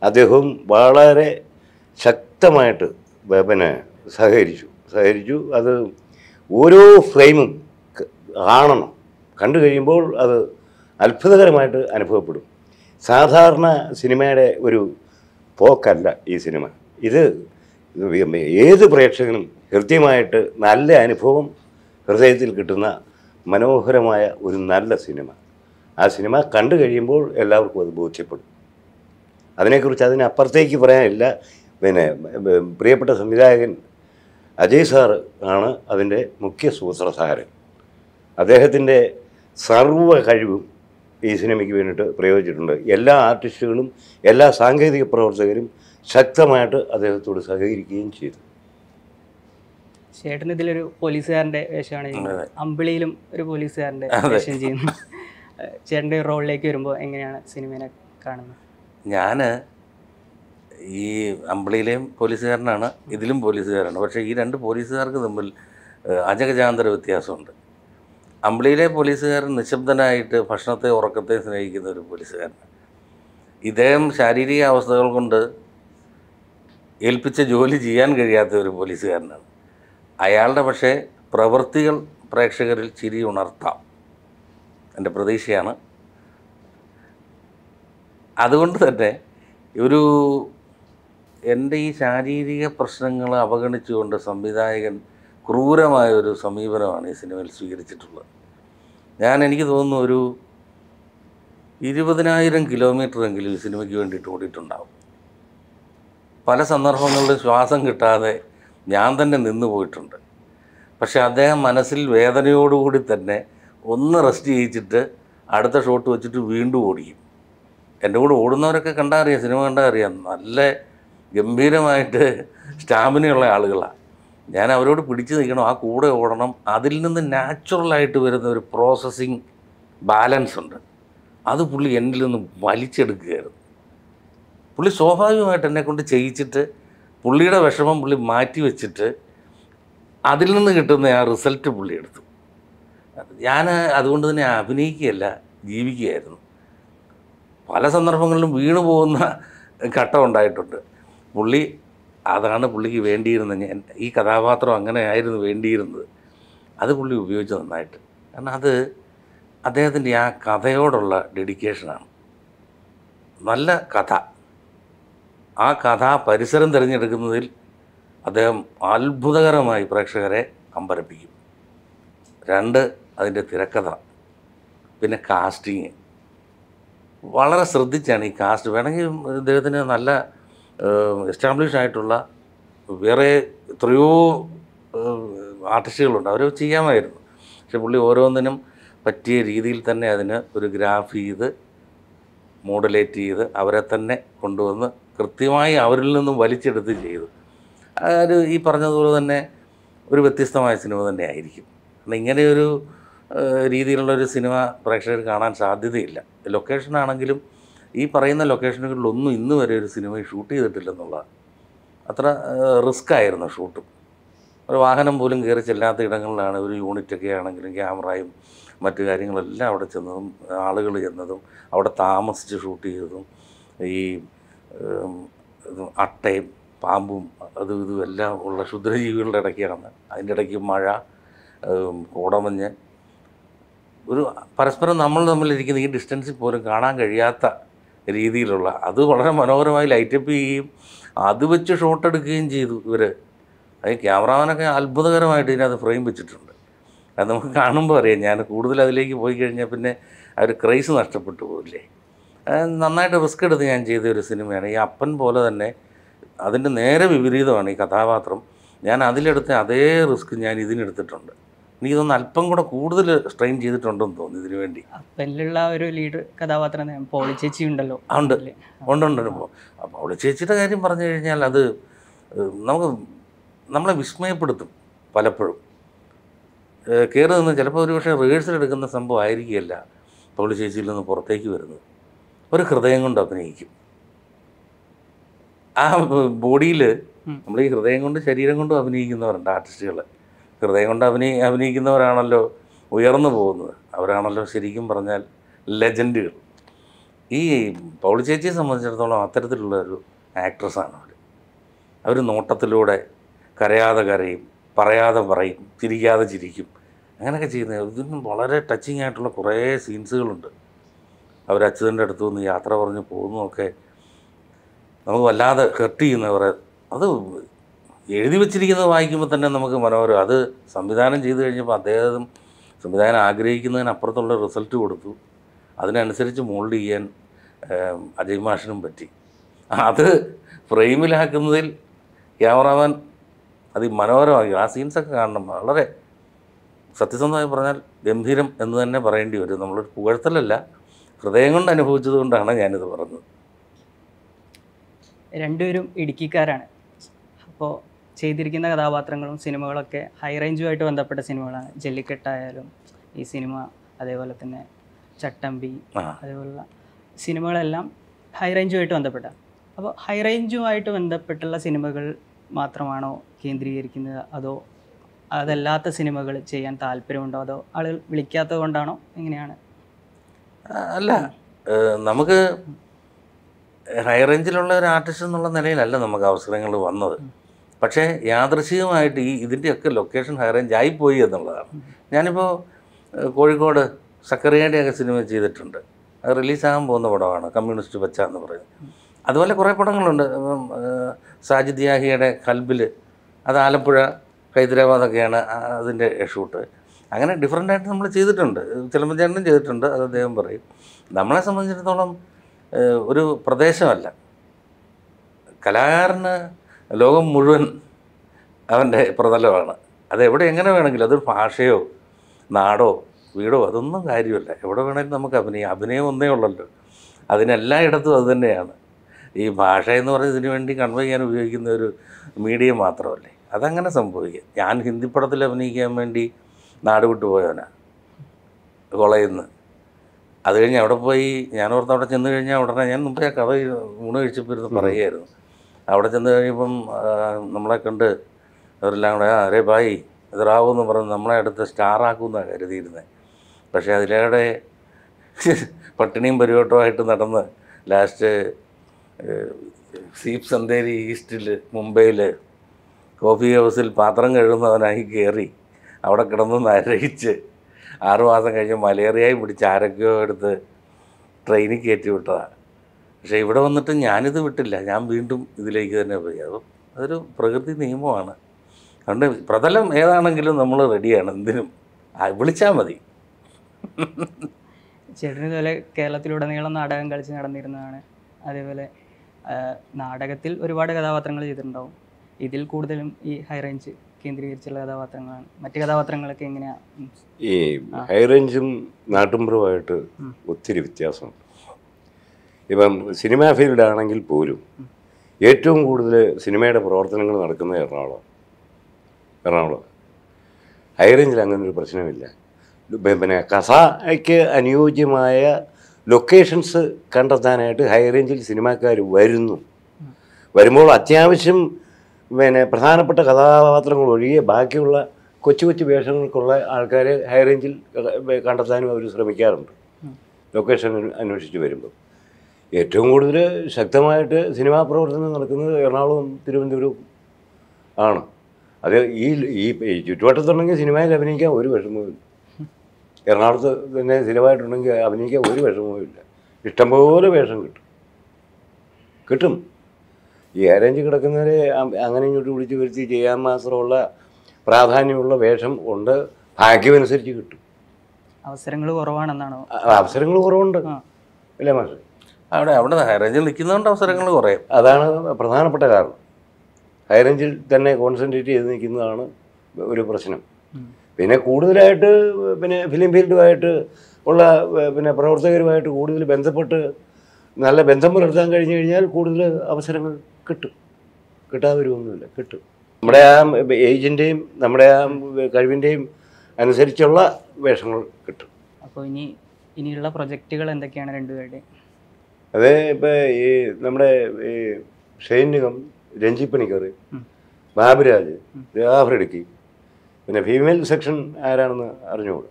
അദ്ദേഹവും വളരെ ശക്തമായിട്ട് പിന്നെ സഹകരിച്ചു സഹകരിച്ചു അത് ഓരോ ഫ്രെയിമും കാണണം കണ്ടു കഴിയുമ്പോൾ അത് അത്ഭുതകരമായിട്ട് അനുഭവപ്പെടും സാധാരണ സിനിമയുടെ ഒരു പോക്കല്ല ഈ സിനിമ ഇത് ഏത് പ്രേക്ഷകനും ഹൃദ്യമായിട്ട് നല്ല അനുഭവം ഹൃദയത്തിൽ കിട്ടുന്ന മനോഹരമായ ഒരു നല്ല സിനിമ ആ സിനിമ കണ്ടു കഴിയുമ്പോൾ എല്ലാവർക്കും അത് ബോധ്യപ്പെടും അതിനെക്കുറിച്ച് അതിനപ്പുറത്തേക്ക് പറയാനില്ല പിന്നെ പ്രിയപ്പെട്ട സംവിധായകൻ അജയ് സാറ് ആണ് അതിൻ്റെ മുഖ്യ സൂത്രധാരൻ അദ്ദേഹത്തിൻ്റെ സർവ കഴിവും ഈ സിനിമയ്ക്ക് വേണ്ടിയിട്ട് പ്രയോഗിച്ചിട്ടുണ്ട് എല്ലാ ആർട്ടിസ്റ്റുകളും എല്ലാ സാങ്കേതിക പ്രവർത്തകരും ശക്തമായിട്ട് അദ്ദേഹത്തോട് സഹകരിക്കുകയും ചെയ്തു ചേട്ടൻ ഇതിലൊരു പോലീസുകാരൻ്റെ വേഷമാണ് അമ്പിളിയിലും ഒരു പോലീസുകാരൻ്റെ വേഷം ചെയ്യുന്നു ചേട്ടൻ്റെ റോളിലേക്ക് വരുമ്പോൾ എങ്ങനെയാണ് സിനിമയെ കാണുന്നത് ഞാൻ ഈ അമ്പളിയിലെയും പോലീസുകാരനാണ് ഇതിലും പോലീസുകാരാണ് പക്ഷേ ഈ രണ്ട് പോലീസുകാർക്ക് തമ്മിൽ അജഗജാന്തര വ്യത്യാസമുണ്ട് അമ്പളിയിലെ പോലീസുകാരൻ നിശബ്ദനായിട്ട് ഭക്ഷണത്തെ ഉറക്കത്തെ സ്നേഹിക്കുന്ന ഒരു പോലീസുകാരൻ ഇദ്ദേഹം ശാരീരിക അവസ്ഥകൾ കൊണ്ട് ഏൽപ്പിച്ച ജോലി ചെയ്യാൻ കഴിയാത്ത ഒരു പോലീസുകാരനാണ് അയാളുടെ പക്ഷേ പ്രവൃത്തികൾ പ്രേക്ഷകരിൽ ചിരി ഉണർത്താം എൻ്റെ പ്രതീക്ഷയാണ് അതുകൊണ്ട് തന്നെ ഒരു എൻ്റെ ഈ ശാരീരിക പ്രശ്നങ്ങൾ അവഗണിച്ചുകൊണ്ട് സംവിധായകൻ ക്രൂരമായ ഒരു സമീപനമാണ് ഈ സിനിമയിൽ സ്വീകരിച്ചിട്ടുള്ളത് ഞാൻ എനിക്ക് തോന്നുന്നു ഒരു ഇരുപതിനായിരം കിലോമീറ്ററെങ്കിലും ഈ സിനിമയ്ക്ക് വേണ്ടിയിട്ട് ഓടിയിട്ടുണ്ടാവും പല സന്ദർഭങ്ങളിലും ശ്വാസം കിട്ടാതെ ഞാൻ തന്നെ നിന്നു പോയിട്ടുണ്ട് പക്ഷേ അദ്ദേഹം മനസ്സിൽ വേദനയോടുകൂടി തന്നെ ഒന്ന് റെസ്റ്റ് ചെയ്യിച്ചിട്ട് അടുത്ത ഷോട്ട് വെച്ചിട്ട് വീണ്ടും ഓടിക്കും എൻ്റെ കൂടെ ഓടുന്നവരൊക്കെ കണ്ടാൽ അറിയാം സിനിമ കണ്ടാൽ അറിയാം നല്ല ഗംഭീരമായിട്ട് സ്റ്റാമിനയുള്ള ആളുകളാണ് ഞാൻ അവരോട് പിടിച്ചു നിൽക്കണം ആ കൂടെ ഓടണം അതിൽ നിന്ന് നാച്ചുറലായിട്ട് വരുന്ന ഒരു പ്രോസസ്സിങ് ബാലൻസ് ഉണ്ട് അത് പുള്ളി എന്നിൽ നിന്ന് വലിച്ചെടുക്കുകയായിരുന്നു പുള്ളി സ്വാഭാവികമായിട്ട് എന്നെ കൊണ്ട് ചെയ്യിച്ചിട്ട് പുള്ളിയുടെ വിഷമം പുള്ളി മാറ്റി വെച്ചിട്ട് അതിൽ നിന്ന് കിട്ടുന്ന ആ റിസൾട്ട് പുള്ളി എടുത്തു ഞാൻ അതുകൊണ്ട് തന്നെ അഭിനയിക്കുകയല്ല ജീവിക്കുകയായിരുന്നു പല സന്ദർഭങ്ങളിലും വീണു പോകുന്ന ഘട്ടം ഉണ്ടായിട്ടുണ്ട് പുള്ളി അതാണ് പുള്ളിക്ക് വേണ്ടിയിരുന്നത് ഈ കഥാപാത്രം അങ്ങനെ ആയിരുന്നു വേണ്ടിയിരുന്നത് അത് പുള്ളി ഉപയോഗിച്ച് നന്നായിട്ട് കാരണം അത് അദ്ദേഹത്തിൻ്റെ ആ കഥയോടുള്ള ഡെഡിക്കേഷനാണ് നല്ല കഥ ആ കഥാ പരിസരം തിരഞ്ഞെടുക്കുന്നതിൽ അദ്ദേഹം അത്ഭുതകരമായി പ്രേക്ഷകരെ അമ്പരപ്പിക്കും രണ്ട് അതിൻ്റെ തിരക്കഥ പിന്നെ കാസ്റ്റിങ് വളരെ ശ്രദ്ധിച്ചാണ് ഈ കാസ്റ്റ് വേണമെങ്കിൽ ഇദ്ദേഹത്തിന് നല്ല എസ്റ്റാബ്ലിഷ് ആയിട്ടുള്ള വേറെ എത്രയോ ആർട്ടിസ്റ്റുകളുണ്ട് അവർ ചെയ്യാമായിരുന്നു പക്ഷെ പുള്ളി ഓരോന്നിനും പറ്റിയ രീതിയിൽ തന്നെ അതിന് ഒരു ഗ്രാഫ് ചെയ്ത് മോഡലേറ്റ് ചെയ്ത് അവരെ തന്നെ കൊണ്ടുവന്ന് കൃത്യമായി അവരിൽ നിന്നും വലിച്ചെടുത്ത് ചെയ്തു അത് ഈ പറഞ്ഞതുപോലെ തന്നെ ഒരു വ്യത്യസ്തമായ സിനിമ തന്നെ ആയിരിക്കും കാരണം ഇങ്ങനെയൊരു രീതിയിലുള്ളൊരു സിനിമ പ്രേക്ഷകർ കാണാൻ സാധ്യതയില്ല ലൊക്കേഷനാണെങ്കിലും ഈ പറയുന്ന ലൊക്കേഷനുകളിലൊന്നും ഇന്ന് വരെ ഒരു സിനിമ ഷൂട്ട് ചെയ്തിട്ടില്ലെന്നുള്ള അത്ര റിസ്ക് ആയിരുന്നു ഷൂട്ട് ഒരു വാഹനം പോലും കയറി ചെല്ലാത്ത ഇടങ്ങളിലാണ് ഒരു യൂണിറ്റൊക്കെ ആണെങ്കിലും ക്യാമറയും മറ്റു കാര്യങ്ങളെല്ലാം അവിടെ ചെന്നതും ആളുകൾ ചെന്നതും അവിടെ താമസിച്ച് ഷൂട്ട് ചെയ്തതും ഈ അട്ടയും പാമ്പും അതും ഇതും എല്ലാം ഉള്ള ക്ഷുദ്രജീവികളുടെ ഇടയ്ക്കാണ് അതിൻ്റെ ഇടയ്ക്ക് മഴ കോടമഞ്ഞ് ഒരു പരസ്പരം നമ്മൾ തമ്മിലിരിക്കുന്ന ഈ ഡിസ്റ്റൻസിൽ പോലും കാണാൻ കഴിയാത്ത രീതിയിലുള്ള അത് വളരെ മനോഹരമായി ലൈറ്റപ്പ് ചെയ്യുകയും അത് വെച്ച് ഷോട്ട് എടുക്കുകയും ചെയ്തു ഇവർ അത് ക്യാമറാമാനൊക്കെ അത്ഭുതകരമായിട്ട് ഇതിനകത്ത് ഫ്രെയിം വെച്ചിട്ടുണ്ട് അത് നമുക്ക് കാണുമ്പോൾ അറിയാം ഞാൻ കൂടുതൽ അതിലേക്ക് പോയി കഴിഞ്ഞാൽ പിന്നെ ആ ഒരു ക്രൈസ് നഷ്ടപ്പെട്ടു പോകില്ലേ നന്നായിട്ട് റിസ്ക് എടുത്ത് ഞാൻ ചെയ്ത ഒരു സിനിമയാണ് ഈ അപ്പൻ പോലെ തന്നെ അതിൻ്റെ നേരെ വിപരീതമാണ് ഈ കഥാപാത്രം ഞാൻ അതിലെടുത്ത അതേ റിസ്ക് ഞാൻ ഇതിനെടുത്തിട്ടുണ്ട് എനിക്ക് തോന്നുന്നു അല്പം കൂടെ കൂടുതൽ സ്ട്രെയിൻ ചെയ്തിട്ടുണ്ടെന്ന് തോന്നുന്നു ഇതിനു വേണ്ടി അപ്പല്ലുള്ള ഒരു ലീഡർ കഥാപാത്രം പോളി ചേച്ചി ഉണ്ടല്ലോ ഉണ്ട് ഉണ്ടുണ്ട് ഇപ്പോൾ പോളി കാര്യം പറഞ്ഞു കഴിഞ്ഞാൽ അത് നമുക്ക് നമ്മളെ വിസ്മയപ്പെടുത്തും പലപ്പോഴും കയറി നിന്ന് ചിലപ്പോൾ ഒരുപക്ഷെ റിഹേഴ്സൽ എടുക്കുന്ന സംഭവം ആയിരിക്കുകയല്ല പോളി ചേച്ചിയിൽ നിന്ന് പുറത്തേക്ക് വരുന്നത് ഒരു ഹൃദയം കൊണ്ട് അഭിനയിക്കും ആ ബോഡിയിൽ നമ്മൾ ഈ ഹൃദയം കൊണ്ട് ശരീരം കൊണ്ടും അഭിനയിക്കുന്നവരുണ്ട് ആർട്ടിസ്റ്റുകൾ ഹൃദയം കൊണ്ട് അഭിനയി അഭിനയിക്കുന്നവരാണല്ലോ ഉയർന്നു പോകുന്നത് അവരാണല്ലോ ശരിക്കും പറഞ്ഞാൽ ലെജൻഡുകൾ ഈ പൗളി ചേച്ചിയെ സംബന്ധിച്ചിടത്തോളം അത്തരത്തിലുള്ള ഒരു ആക്ട്രസ്സാണ് അവർ അവർ നോട്ടത്തിലൂടെ കരയാതെ കരയും പറയാതെ പറയും ചിരിക്കാതെ ചിരിക്കും അങ്ങനെയൊക്കെ ചെയ്യുന്ന ഇതിനും വളരെ ടച്ചിങ് ആയിട്ടുള്ള കുറേ സീൻസുകളുണ്ട് അവർ അച്യുതൻ്റെ അടുത്തു നിന്ന് യാത്ര പറഞ്ഞ് പോകുന്നതൊക്കെ നമുക്ക് വല്ലാതെ ഹെർട്ട് ചെയ്യുന്നവരെ അത് എഴുതി വെച്ചിരിക്കുന്നത് വായിക്കുമ്പോൾ തന്നെ നമുക്ക് മനോഹരം അത് സംവിധാനം ചെയ്തു കഴിഞ്ഞപ്പോൾ അദ്ദേഹം സംവിധാനം ആഗ്രഹിക്കുന്നതിനപ്പുറത്തുള്ള റിസൾട്ട് കൊടുത്തു അതിനനുസരിച്ച് മോൾഡ് ചെയ്യാൻ അജയ് മാഷിനും പറ്റി അത് ഫ്രെയിമിലാക്കുന്നതിൽ ക്യാമറാമാൻ അതി മനോഹരമാക്കി ആ സീൻസൊക്കെ കാണണം വളരെ സത്യസന്ധമായി പറഞ്ഞാൽ ഗംഭീരം എന്ന് തന്നെ പറയേണ്ടി വരും നമ്മളൊരു പുകഴ്ത്തലല്ല ഹൃദയം കൊണ്ട് അനുഭവിച്ചത് കൊണ്ടാണ് ഞാനിത് പറഞ്ഞത് രണ്ടുപേരും ഇടുക്കിക്കാരാണ് അപ്പോൾ ചെയ്തിരിക്കുന്ന കഥാപാത്രങ്ങളും സിനിമകളൊക്കെ ഹൈ റേഞ്ചുമായിട്ട് ബന്ധപ്പെട്ട സിനിമകളാണ് ജല്ലിക്കെട്ടായാലും ഈ സിനിമ അതേപോലെ തന്നെ ചട്ടമ്പി അതേപോലുള്ള സിനിമകളെല്ലാം ഹൈ റേഞ്ചുമായിട്ട് ബന്ധപ്പെട്ട അപ്പോൾ ഹൈ റേഞ്ചുമായിട്ട് ബന്ധപ്പെട്ടുള്ള സിനിമകൾ മാത്രമാണോ കേന്ദ്രീകരിക്കുന്നത് അതോ അതല്ലാത്ത സിനിമകൾ ചെയ്യാൻ താല്പര്യമുണ്ടോ അതോ ആളുകൾ വിളിക്കാത്തത് കൊണ്ടാണോ എങ്ങനെയാണ് അല്ല നമുക്ക് ഹൈ റേഞ്ചിലുള്ള ഒരു ആർട്ടിസ്റ്റ് എന്നുള്ള നിലയിലല്ല നമുക്ക് അവസരങ്ങൾ വന്നത് പക്ഷേ യാദൃശികമായിട്ട് ഈ ഇതിൻ്റെയൊക്കെ ലൊക്കേഷൻ ഹൈ റേഞ്ച് ആയിപ്പോയി എന്നുള്ളതാണ് ഞാനിപ്പോൾ കോഴിക്കോട് സക്കറിയയുടെയൊക്കെ സിനിമ ചെയ്തിട്ടുണ്ട് അത് റിലീസാകാൻ പോകുന്ന പടമാണ് കമ്മ്യൂണിസ്റ്റ് വെച്ച എന്ന് പറയുന്നത് അതുപോലെ കുറേ പടങ്ങളുണ്ട് സാജിദ് യാഹിയുടെ കൽബിൽ അത് ആലപ്പുഴ ഹൈദരാബാദൊക്കെയാണ് അതിൻ്റെ ഷൂട്ട് അങ്ങനെ ആയിട്ട് നമ്മൾ ചെയ്തിട്ടുണ്ട് ചിലമ്പചേട്ടനും ചെയ്തിട്ടുണ്ട് അത് അദ്ദേഹം പറയും നമ്മളെ സംബന്ധിച്ചിടത്തോളം ഒരു പ്രദേശമല്ല കലാകാരന് ലോകം മുഴുവൻ അവൻ്റെ പ്രതലമാണ് അതെവിടെ എങ്ങനെ വേണമെങ്കിലും അതൊരു ഭാഷയോ നാടോ വീടോ അതൊന്നും കാര്യമല്ല എവിടെ വേണമെങ്കിലും നമുക്ക് അഭിനയം അഭിനയം ഒന്നേ ഉള്ളല്ലോ അതിനെല്ലായിടത്തും അത് തന്നെയാണ് ഈ ഭാഷ എന്ന് പറയുന്നത് ഇതിനു വേണ്ടി കൺവേ ചെയ്യാൻ ഉപയോഗിക്കുന്ന ഒരു മീഡിയം മാത്രമല്ലേ അതങ്ങനെ സംഭവിക്കുക ഞാൻ ഹിന്ദി പടത്തിൽ അഭിനയിക്കാൻ വേണ്ടി നാട് വിട്ടു പോയവനാ കൊളയുന്ന് അത് കഴിഞ്ഞ് അവിടെ പോയി ഞാൻ ഓർത്ത് അവിടെ ചെന്ന് കഴിഞ്ഞാൽ ഉടനെ ഞാൻ മുമ്പേ കഥ ഊണ് കഴിച്ചപ്പോൾ ഇരുന്ന് പറയുമായിരുന്നു അവിടെ ചെന്ന് കഴിയുമ്പം നമ്മളെ കണ്ട് അവരെല്ലാം കൂടെ ആ അരേ ഭായി ഇതറാവൂ എന്ന് പറഞ്ഞ് നമ്മളെ അടുത്ത് സ്റ്റാറാക്കുമെന്നാണ് കരുതിയിരുന്നത് പക്ഷേ അതിലേടെ പട്ടിണിയും പരിവട്ടമായിട്ട് നടന്ന് ലാസ്റ്റ് സീപ് സന്തേരി ഈസ്റ്റിൽ മുംബൈയിൽ കോഫി ഹൗസിൽ പാത്രം കഴുകുന്നവനായി കയറി അവിടെ കിടന്ന് നരയിച്ച് ആറുമാസം കഴിഞ്ഞ് മലേറിയയും പിടിച്ച് ആരൊക്കെയോ എടുത്ത് ട്രെയിനിൽ കയറ്റി വിട്ടതാണ് പക്ഷേ ഇവിടെ വന്നിട്ട് ഞാനിത് വിട്ടില്ല ഞാൻ വീണ്ടും ഇതിലേക്ക് തന്നെ പോയി അത് അതൊരു പ്രകൃതി നിയമമാണ് അതുകൊണ്ട് പ്രതലം ഏതാണെങ്കിലും നമ്മൾ റെഡിയാണ് എന്തിനും വിളിച്ചാൽ മതി ചേട്ടന് ഇതുപോലെ കേരളത്തിലുടനീളം നാടകം കളിച്ച് നടന്നിരുന്നതാണ് അതേപോലെ നാടകത്തിൽ ഒരുപാട് കഥാപാത്രങ്ങൾ ചെയ്തിട്ടുണ്ടാവും ഇതിൽ കൂടുതലും ഈ ഹൈ റേഞ്ച് കേന്ദ്രീകരിച്ചുള്ള കഥാപാത്രങ്ങളാണ് മറ്റു കഥാപാത്രങ്ങളൊക്കെ എങ്ങനെയാണ് ഈ ഹൈ റേഞ്ചും ഒത്തിരി വ്യത്യാസമുണ്ട് ഇപ്പം സിനിമാ ആണെങ്കിൽ പോലും ഏറ്റവും കൂടുതൽ സിനിമയുടെ പ്രവർത്തനങ്ങൾ നടക്കുന്നത് എറണാകുളം എറണാകുളം ഹൈറേഞ്ചിൽ അങ്ങനെ ഒരു പ്രശ്നമില്ല പിന്നെ കസായ്ക്ക് അനുയോജ്യമായ ലൊക്കേഷൻസ് കണ്ടെത്താനായിട്ട് ഹൈറേഞ്ചിൽ സിനിമാക്കാർ വരുന്നു വരുമ്പോൾ അത്യാവശ്യം പിന്നെ പ്രധാനപ്പെട്ട കഥാപാത്രങ്ങൾ ഒഴികെ ബാക്കിയുള്ള കൊച്ചു കൊച്ചു വേഷങ്ങൾക്കുള്ള ആൾക്കാരെ ഹൈറേഞ്ചിൽ കണ്ടെത്താനും അവർ ശ്രമിക്കാറുണ്ട് ലൊക്കേഷൻ അന്വേഷിച്ച് വരുമ്പോൾ ഏറ്റവും കൂടുതൽ ശക്തമായിട്ട് സിനിമാ പ്രവർത്തനം നടക്കുന്നത് എറണാകുളം തിരുവനന്തപുരവും ആണ് അത് ഈ ഈ ചുറ്റുവട്ടത്തുണ്ടെങ്കിൽ സിനിമയിൽ അഭിനയിക്കാൻ ഒരു വിഷമവും എറണാകുളത്ത് തന്നെ സ്ഥിരമായിട്ടുണ്ടെങ്കിൽ അഭിനയിക്കാൻ ഒരു വിഷമവുമില്ല ഇഷ്ടംപോലെ വേഷം കിട്ടും കിട്ടും ഈ ഏരഞ്ച് കിടക്കുന്നവരെ അങ്ങനെ ഇങ്ങോട്ട് വിളിച്ച് വരുത്തി ചെയ്യാൻ മാത്രമുള്ള പ്രാധാന്യമുള്ള വേഷം ഉണ്ട് ഭാഗ്യമനുസരിച്ച് കിട്ടും അവസരങ്ങൾ കുറവാണെന്നാണോ അവസരങ്ങൾ കുറവുണ്ട് അല്ലേ മാഷേ അവിടെ അവിടെ ഹൈറേഞ്ചിൽ നിൽക്കുന്നതുകൊണ്ട് അവസരങ്ങൾ കുറയും അതാണ് പ്രധാനപ്പെട്ട കാരണം ഹൈറേഞ്ചിൽ തന്നെ കോൺസെൻട്രേറ്റ് ചെയ്ത് നിൽക്കുന്നതാണ് ഒരു പ്രശ്നം പിന്നെ കൂടുതലായിട്ട് പിന്നെ ഫിലിം ഫീൽഡുമായിട്ട് ഉള്ള പിന്നെ പ്രവർത്തകരുമായിട്ട് കൂടുതൽ ബന്ധപ്പെട്ട് നല്ല ബന്ധം പുലർത്താൻ കഴിഞ്ഞു കഴിഞ്ഞാൽ കൂടുതൽ അവസരങ്ങൾ കിട്ടും കിട്ടാതെ വരുമൊന്നുമില്ല കിട്ടും നമ്മുടെ ആ ഏജിൻ്റെയും നമ്മുടെ ആ കഴിവിൻ്റെയും അനുസരിച്ചുള്ള വേഷങ്ങൾ കിട്ടും അപ്പോൾ ഇനി ഇനിയുള്ള പ്രൊജക്റ്റുകൾ എന്തൊക്കെയാണ് രണ്ടുപേരുടെയും അതെ ഇപ്പൊ ഈ നമ്മുടെ ഈ ഷെയ്ൻ നിഗം രഞ്ജി ബാബുരാജ് ആഫ്രിഡക്കി പിന്നെ ഫീമെയിൽ സെക്ഷൻ ആരാണെന്ന് അറിഞ്ഞുകൂടെ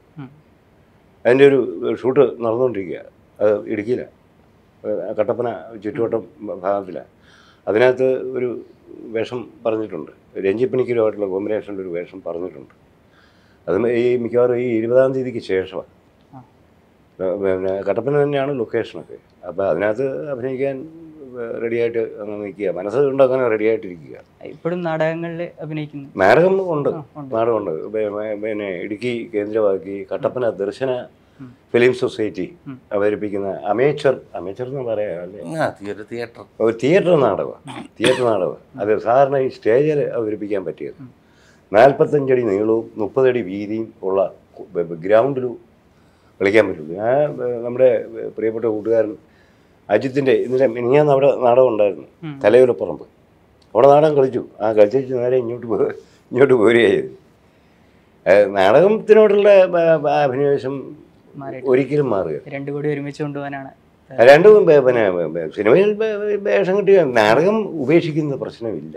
അതിൻ്റെ ഒരു ഷൂട്ട് നടന്നുകൊണ്ടിരിക്കുക അത് ഇടുക്കിയിലാണ് കട്ടപ്പന ചുറ്റുവട്ടം ഭാഗത്തിലാണ് അതിനകത്ത് ഒരു വേഷം പറഞ്ഞിട്ടുണ്ട് രഞ്ജിപ്പണിക്കരുമായിട്ടുള്ള കോമ്പിനേഷനിൽ ഒരു വേഷം പറഞ്ഞിട്ടുണ്ട് അതും ഈ മിക്കവാറും ഈ ഇരുപതാം തീയതിക്ക് ശേഷമാണ് പിന്നെ കട്ടപ്പന തന്നെയാണ് ലൊക്കേഷനൊക്കെ അപ്പോൾ അതിനകത്ത് അഭിനയിക്കാൻ റെഡിയായിട്ട് അങ്ങ് നിൽക്കുക മനസ്സ് കൊണ്ട് അങ്ങനെ ആയിട്ടിരിക്കുക ഇപ്പോഴും നാടകങ്ങളിൽ അഭിനയിക്കുന്നു നാടകം ഉണ്ട് നാടകമുണ്ട് പിന്നെ ഇടുക്കി കേന്ദ്രമാക്കി കട്ടപ്പന ദർശന ഫിലിം സൊസൈറ്റി അവതരിപ്പിക്കുന്ന അമേച്ചർ അമേച്ചർ എന്ന് പറയാം തിയേറ്റർ ഒരു തിയേറ്റർ നാടകമാണ് തിയേറ്റർ നാടകമാണ് അത് സാധാരണ ഈ സ്റ്റേജിൽ അവതരിപ്പിക്കാൻ പറ്റിയത് നാൽപ്പത്തഞ്ചടി നീളവും മുപ്പതടി വീതിയും ഉള്ള ഗ്രൗണ്ടിലും വിളിക്കാൻ പറ്റുള്ളൂ ഞാൻ നമ്മുടെ പ്രിയപ്പെട്ട കൂട്ടുകാരൻ അജിത്തിൻ്റെ ഇന്നലെ ഞാൻ അവിടെ നാടകം ഉണ്ടായിരുന്നു തലയോലപ്പുറമ്പ് അവിടെ നാടകം കളിച്ചു ആ കളിച്ചു നേരെ ഇങ്ങോട്ട് പോയി ഇങ്ങോട്ട് പോരുകയായിരുന്നു നാടകത്തിനോടുള്ള അഭിനിവേശം ഒരിക്കലും മാറുക രണ്ടും പിന്നെ സിനിമയിൽ വേഷം കിട്ടിയ നാടകം ഉപേക്ഷിക്കുന്ന പ്രശ്നമില്ല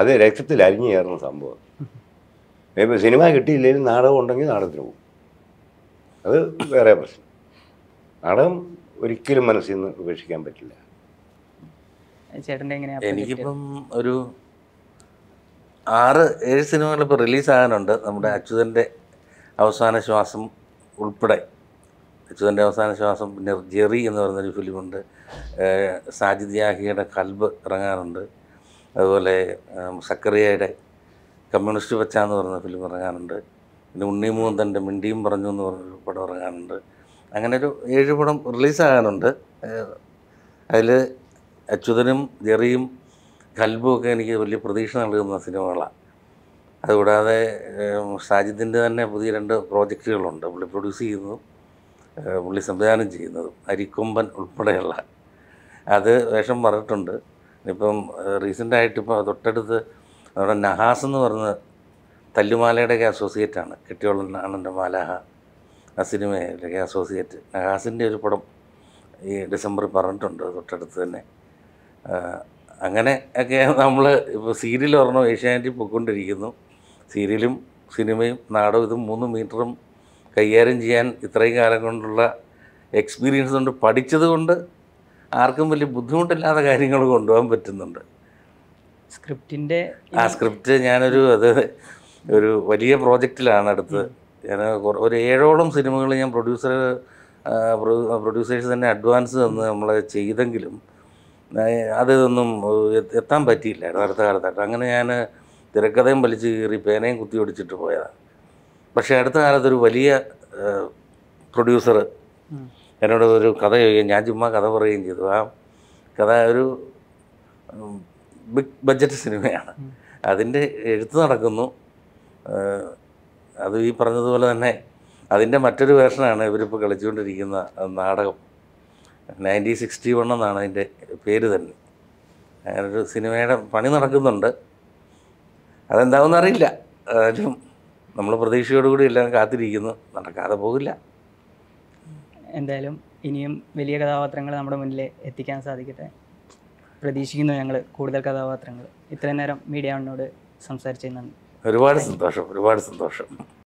അത് രക്തത്തിൽ അരിഞ്ഞു ചേർന്ന സംഭവം ഇപ്പം സിനിമ കിട്ടിയില്ലെങ്കിൽ നാടകം ഉണ്ടെങ്കിൽ നാടകത്തിന് പോകും അത് വേറെ പ്രശ്നം നാടകം ഒരിക്കലും മനസ്സിൽ നിന്ന് ഉപേക്ഷിക്കാൻ പറ്റില്ല എനിക്കിപ്പം ഒരു ആറ് ഏഴ് സിനിമകൾ ഇപ്പോൾ റിലീസാകാനുണ്ട് നമ്മുടെ അച്യുതൻ്റെ അവസാന ശ്വാസം ഉൾപ്പെടെ അച്യുതൻ്റെ അവസാന ശ്വാസം പിന്നെ ജെറി എന്ന് പറയുന്നൊരു ഫിലിമുണ്ട് സാജിദ് യാഹിയുടെ കൽബ് ഇറങ്ങാറുണ്ട് അതുപോലെ സക്കറിയയുടെ കമ്മ്യൂണിസ്റ്റ് പച്ച എന്ന് പറയുന്ന ഫിലിം ഇറങ്ങാറുണ്ട് പിന്നെ ഉണ്ണിമൂൻ തൻ്റെ മിണ്ടിയും പറഞ്ഞു എന്ന് പറഞ്ഞൊരു പടം ഇറങ്ങാനുണ്ട് അങ്ങനെ ഒരു ഏഴ് പടം റിലീസാകാനുണ്ട് അതിൽ അച്യുതനും ജെറിയും കൽബും ഒക്കെ എനിക്ക് വലിയ പ്രതീക്ഷ നൽകുന്ന സിനിമകളാണ് അതുകൂടാതെ സാജിദിൻ്റെ തന്നെ പുതിയ രണ്ട് പ്രോജക്റ്റുകളുണ്ട് പുള്ളി പ്രൊഡ്യൂസ് ചെയ്യുന്നതും പുള്ളി സംവിധാനം ചെയ്യുന്നതും അരിക്കൊമ്പൻ ഉൾപ്പെടെയുള്ള അത് വേഷം പറഞ്ഞിട്ടുണ്ട് ഇപ്പം റീസെൻ്റായിട്ടിപ്പോൾ തൊട്ടടുത്ത് നമ്മുടെ നഹാസ് എന്ന് പറഞ്ഞ തല്ലുമാലയുടെയൊക്കെ കെട്ടിയോളൻ ആണെൻ്റെ മാലാഹ ആ സിനിമയിലൊക്കെ അസോസിയേറ്റ് നഹാസിൻ്റെ ഒരു പടം ഈ ഡിസംബറിൽ പറഞ്ഞിട്ടുണ്ട് തൊട്ടടുത്ത് തന്നെ അങ്ങനെ ഒക്കെ നമ്മൾ ഇപ്പോൾ സീരിയൽ പറഞ്ഞു ഏഷ്യാനെറ്റിൽ പൊയ്ക്കൊണ്ടിരിക്കുന്നു സീരിയലും സിനിമയും നാടും ഇതും മൂന്ന് മീറ്ററും കൈകാര്യം ചെയ്യാൻ ഇത്രയും കാലം കൊണ്ടുള്ള എക്സ്പീരിയൻസ് കൊണ്ട് പഠിച്ചത് കൊണ്ട് ആർക്കും വലിയ ബുദ്ധിമുട്ടില്ലാത്ത കാര്യങ്ങൾ കൊണ്ടുപോകാൻ പറ്റുന്നുണ്ട് സ്ക്രിപ്റ്റിൻ്റെ ആ സ്ക്രിപ്റ്റ് ഞാനൊരു അത് ഒരു വലിയ പ്രോജക്റ്റിലാണ് അടുത്ത് ഞാൻ ഒരു ഏഴോളം സിനിമകൾ ഞാൻ പ്രൊഡ്യൂസർ പ്രൊഡ്യൂസേഴ്സ് തന്നെ അഡ്വാൻസ് തന്ന് നമ്മൾ ചെയ്തെങ്കിലും അതൊന്നും എത്താൻ പറ്റിയില്ലായിരുന്നു അടുത്ത കാലത്തായിട്ട് അങ്ങനെ ഞാൻ തിരക്കഥയും വലിച്ചു കീറി പേനയും കുത്തി ഓടിച്ചിട്ട് പോയതാണ് പക്ഷേ അടുത്ത കാലത്തൊരു വലിയ പ്രൊഡ്യൂസർ എന്നോട് ഒരു കഥ ചോദിക്കുകയും ഞാൻ ചുമ്മാ കഥ പറയുകയും ചെയ്തു ആ കഥ ഒരു ബിഗ് ബഡ്ജറ്റ് സിനിമയാണ് അതിൻ്റെ എഴുത്ത് നടക്കുന്നു അത് ഈ പറഞ്ഞതുപോലെ തന്നെ അതിൻ്റെ മറ്റൊരു വേർഷനാണ് ഇവരിപ്പോൾ കളിച്ചുകൊണ്ടിരിക്കുന്ന നാടകം നയൻറ്റീൻ സിക്സ്റ്റി വൺ എന്നാണ് അതിൻ്റെ പേര് തന്നെ അങ്ങനൊരു സിനിമയുടെ പണി നടക്കുന്നുണ്ട് അതെന്താവുമെന്ന് അറിയില്ല അതും നമ്മൾ പ്രതീക്ഷയോടുകൂടി എല്ലാം കാത്തിരിക്കുന്നു നടക്കാതെ പോകില്ല എന്തായാലും ഇനിയും വലിയ കഥാപാത്രങ്ങൾ നമ്മുടെ മുന്നിൽ എത്തിക്കാൻ സാധിക്കട്ടെ പ്രതീക്ഷിക്കുന്നു ഞങ്ങൾ കൂടുതൽ കഥാപാത്രങ്ങൾ ഇത്രയും നേരം മീഡിയ ഉണ്ണോട് സംസാരിച്ചു നന്ദി ഒരുപാട് സന്തോഷം ഒരുപാട് സന്തോഷം